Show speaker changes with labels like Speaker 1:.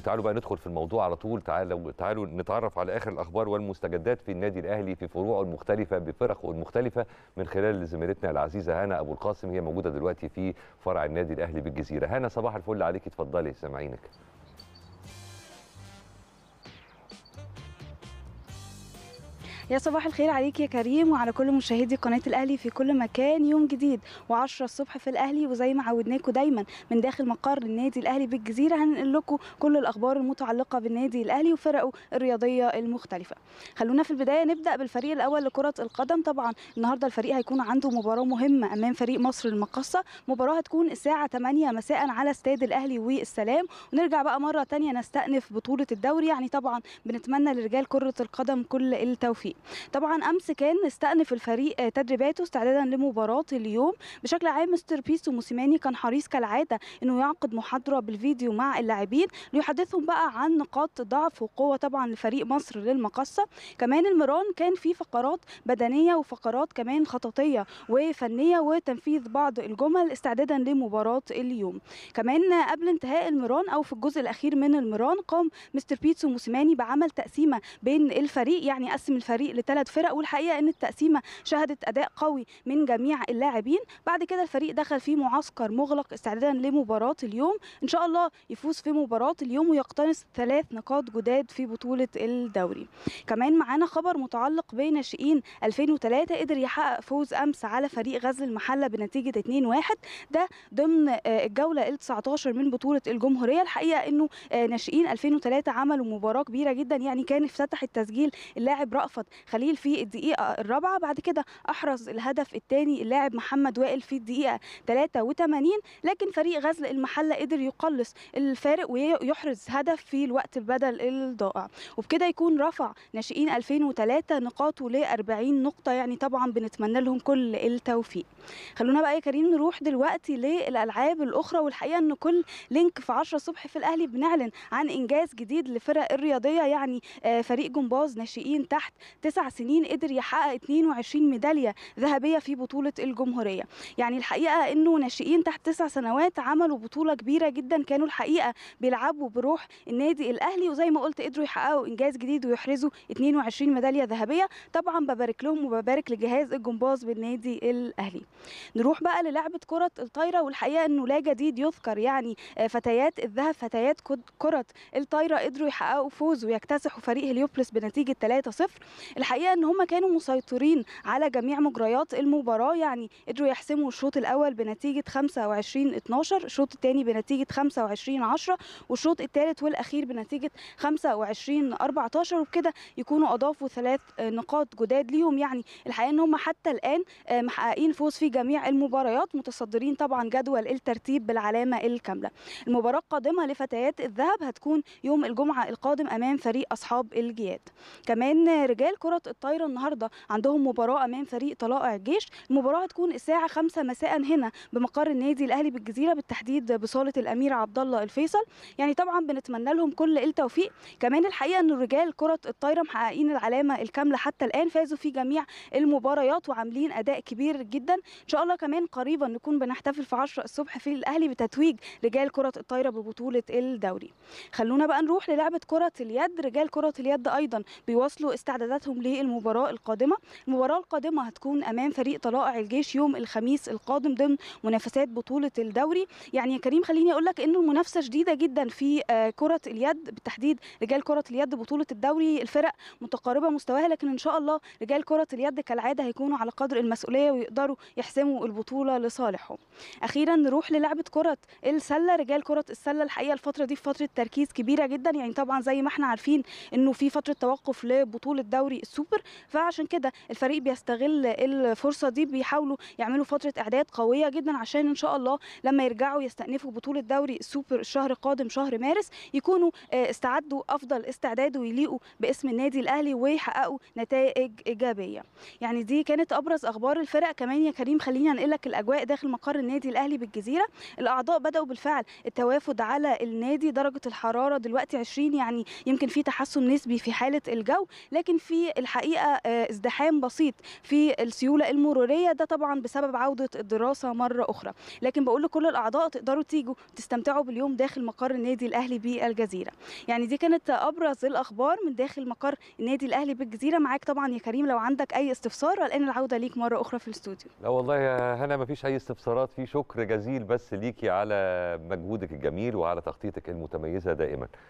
Speaker 1: تعالوا بقى ندخل في الموضوع على طول تعالوا تعالوا نتعرف على اخر الاخبار والمستجدات في النادي الاهلي في فروعه المختلفه بفرقه المختلفه من خلال زميلتنا العزيزه هنا ابو القاسم هي موجوده دلوقتي في فرع النادي الاهلي بالجزيره هنا صباح الفل عليك اتفضلي سامعينك يا صباح الخير عليك يا كريم وعلى كل مشاهدي قناه الاهلي في كل مكان يوم جديد و10 الصبح في الاهلي وزي ما عودناكم دايما من داخل مقر النادي الاهلي بالجزيره هننقل لكم كل الاخبار المتعلقه بالنادي الاهلي وفرقه الرياضيه المختلفه خلونا في البدايه نبدا بالفريق الاول لكره القدم طبعا النهارده الفريق هيكون عنده مباراه مهمه امام فريق مصر المقصه مباراه هتكون الساعه 8 مساء على استاد الاهلي والسلام ونرجع بقى مره ثانيه نستأنف بطوله الدوري يعني طبعا بنتمنى لرجال كره القدم كل التوفيق طبعا امس كان استأنف الفريق تدريباته استعدادا لمباراه اليوم بشكل عام مستر بيس وموسيماني كان حريص كالعاده انه يعقد محاضره بالفيديو مع اللاعبين ليحدثهم بقى عن نقاط ضعف وقوه طبعا لفريق مصر للمقصه كمان المران كان في فقرات بدنيه وفقرات كمان خططيه وفنيه وتنفيذ بعض الجمل استعدادا لمباراه اليوم كمان قبل انتهاء المران او في الجزء الاخير من المران قام مستر بيتسو موسيماني بعمل تقسيمه بين الفريق يعني قسم الفريق الفريق لثلاث فرق والحقيقه ان التقسيمه شهدت اداء قوي من جميع اللاعبين بعد كده الفريق دخل في معسكر مغلق استعدادا لمباراه اليوم ان شاء الله يفوز في مباراه اليوم ويقتنص ثلاث نقاط جداد في بطوله الدوري كمان معانا خبر متعلق بناشئين 2003 قدر يحقق فوز امس على فريق غزل المحله بنتيجه 2-1 ده ضمن آه، الجوله ال 19 من بطوله الجمهوريه الحقيقه انه آه، ناشئين 2003 عملوا مباراه كبيره جدا يعني كان افتتح التسجيل اللاعب رأفت خليل في الدقيقه الرابعه بعد كده احرز الهدف الثاني اللاعب محمد وائل في الدقيقه 83 لكن فريق غزل المحله قدر يقلص الفارق ويحرز هدف في الوقت بدل الضائع وبكده يكون رفع ناشئين 2003 نقاطه ل 40 نقطه يعني طبعا بنتمنى لهم كل التوفيق خلونا بقى يا كريم نروح دلوقتي للالعاب الاخرى والحقيقه ان كل لينك في 10 الصبح في الاهلي بنعلن عن انجاز جديد للفرق الرياضيه يعني آه، فريق جمباز ناشئين تحت تسع سنين قدر يحقق 22 ميداليه ذهبيه في بطوله الجمهوريه يعني الحقيقه انه ناشئين تحت تسع سنوات عملوا بطوله كبيره جدا كانوا الحقيقه بيلعبوا بروح النادي الاهلي وزي ما قلت قدروا يحققوا انجاز جديد ويحرزوا 22 ميداليه ذهبيه طبعا ببارك لهم وببارك لجهاز الجمباز بالنادي الاهلي نروح بقى للعبه كره الطايره والحقيقه انه لا جديد يذكر يعني آه، فتيات الذهب فتيات كره الطايره قدروا يحققوا فوز ويكتسحوا فريق هليوبلس بنتيجه 3-0 الحقيقه ان هم كانوا مسيطرين على جميع مجريات المباراه يعني قدروا يحسموا الشوط الاول بنتيجه 25 12 الشوط الثاني بنتيجه 25 10 والشوط الثالث والاخير بنتيجه 25 14 وبكده يكونوا اضافوا ثلاث نقاط جداد ليهم يعني الحقيقه ان هم حتى الان محققين فوز في جميع المباريات متصدرين طبعا جدول الترتيب بالعلامه الكامله المباراه القادمه لفتيات الذهب هتكون يوم الجمعه القادم امام فريق اصحاب الجياد كمان رجال كرة الطايرة النهاردة عندهم مباراة أمام فريق طلائع الجيش المباراة هتكون الساعة 5 مساء هنا بمقر النادي الأهلي بالجزيرة بالتحديد بصالة الأمير عبد الله الفيصل يعني طبعا بنتمنى لهم كل التوفيق كمان الحقيقة أن رجال كرة الطايرة محققين العلامة الكاملة حتى الآن فازوا في جميع المباريات وعاملين أداء كبير جدا إن شاء الله كمان قريبا نكون بنحتفل في 10 الصبح في الأهلي بتتويج رجال كرة الطايرة ببطولة الدوري خلونا بقى نروح للعبة كرة اليد رجال كرة اليد أيضا بيواصلوا استعداداتهم تحضيراتهم للمباراه القادمه المباراه القادمه هتكون امام فريق طلائع الجيش يوم الخميس القادم ضمن منافسات بطوله الدوري يعني يا كريم خليني اقول لك انه المنافسه شديده جدا في آه، كره اليد بالتحديد رجال كره اليد بطوله الدوري الفرق متقاربه مستواها لكن ان شاء الله رجال كره اليد كالعاده هيكونوا على قدر المسؤوليه ويقدروا يحسموا البطوله لصالحهم اخيرا نروح للعبه كره السله رجال كره السله الحقيقه الفتره دي فتره تركيز كبيره جدا يعني طبعا زي ما احنا عارفين انه في فتره توقف لبطوله دوري دوري السوبر فعشان كده الفريق بيستغل الفرصه دي بيحاولوا يعملوا فتره اعداد قويه جدا عشان ان شاء الله لما يرجعوا يستأنفوا بطوله دوري السوبر الشهر القادم شهر مارس يكونوا آه، استعدوا افضل استعداد ويليقوا باسم النادي الاهلي ويحققوا نتائج ايجابيه يعني دي كانت ابرز اخبار الفرق كمان يا كريم خلينا انقل لك الاجواء داخل مقر النادي الاهلي بالجزيره الاعضاء بداوا بالفعل التوافد على النادي درجه الحراره دلوقتي 20 يعني يمكن في تحسن نسبي في حاله الجو لكن في الحقيقه آه، ازدحام بسيط في السيوله المروريه ده طبعا بسبب عوده الدراسه مره اخرى لكن بقول لكل الاعضاء تقدروا تيجوا تستمتعوا باليوم داخل مقر النادي الاهلي بالجزيره يعني دي كانت ابرز الاخبار من داخل مقر النادي الاهلي بالجزيره معاك طبعا يا كريم لو عندك اي استفسار والان العوده ليك مره اخرى في الاستوديو لا والله يا هنا مفيش اي استفسارات في شكر جزيل بس ليكي على مجهودك الجميل وعلى تخطيطك المتميزه دائما